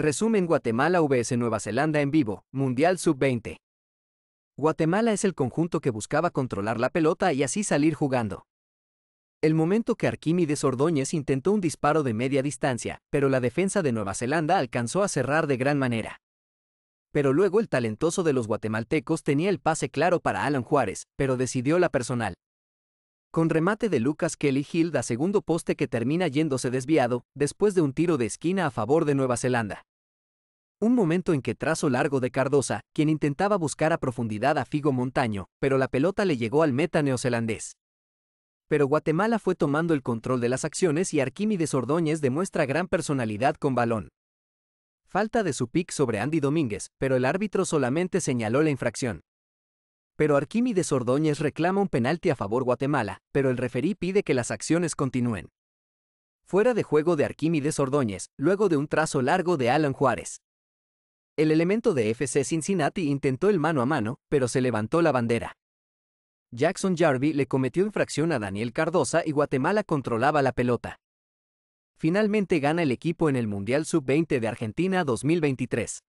Resumen Guatemala vs Nueva Zelanda en vivo, Mundial Sub-20. Guatemala es el conjunto que buscaba controlar la pelota y así salir jugando. El momento que Arquímedes Ordóñez intentó un disparo de media distancia, pero la defensa de Nueva Zelanda alcanzó a cerrar de gran manera. Pero luego el talentoso de los guatemaltecos tenía el pase claro para Alan Juárez, pero decidió la personal. Con remate de Lucas Kelly Hill da segundo poste que termina yéndose desviado, después de un tiro de esquina a favor de Nueva Zelanda. Un momento en que trazo largo de Cardosa, quien intentaba buscar a profundidad a Figo Montaño, pero la pelota le llegó al meta neozelandés. Pero Guatemala fue tomando el control de las acciones y Arquímedes Ordóñez demuestra gran personalidad con balón. Falta de su pick sobre Andy Domínguez, pero el árbitro solamente señaló la infracción. Pero Arquímedes Ordóñez reclama un penalti a favor Guatemala, pero el referí pide que las acciones continúen. Fuera de juego de Arquímedes Ordóñez, luego de un trazo largo de Alan Juárez el elemento de FC Cincinnati intentó el mano a mano, pero se levantó la bandera. Jackson Jarvie le cometió infracción a Daniel Cardosa y Guatemala controlaba la pelota. Finalmente gana el equipo en el Mundial Sub-20 de Argentina 2023.